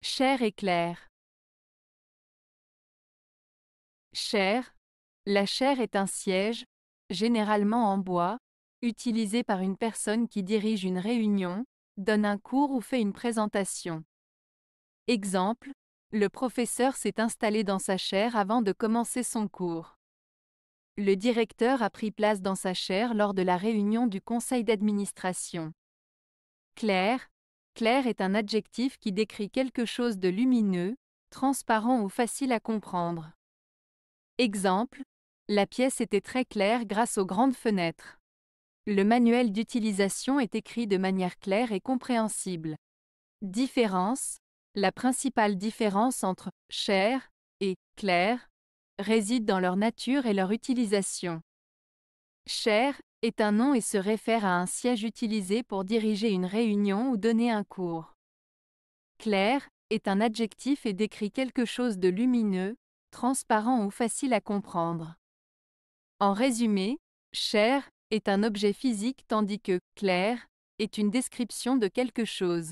Cher et claire Chair. La chair est un siège, généralement en bois, utilisé par une personne qui dirige une réunion, donne un cours ou fait une présentation. Exemple, le professeur s'est installé dans sa chaire avant de commencer son cours. Le directeur a pris place dans sa chaire lors de la réunion du conseil d'administration. Claire, Clair est un adjectif qui décrit quelque chose de lumineux, transparent ou facile à comprendre. Exemple, la pièce était très claire grâce aux grandes fenêtres. Le manuel d'utilisation est écrit de manière claire et compréhensible. Différence, la principale différence entre cher et clair réside dans leur nature et leur utilisation. Cher est un nom et se réfère à un siège utilisé pour diriger une réunion ou donner un cours. Clair est un adjectif et décrit quelque chose de lumineux, transparent ou facile à comprendre. En résumé, chair est un objet physique tandis que clair est une description de quelque chose.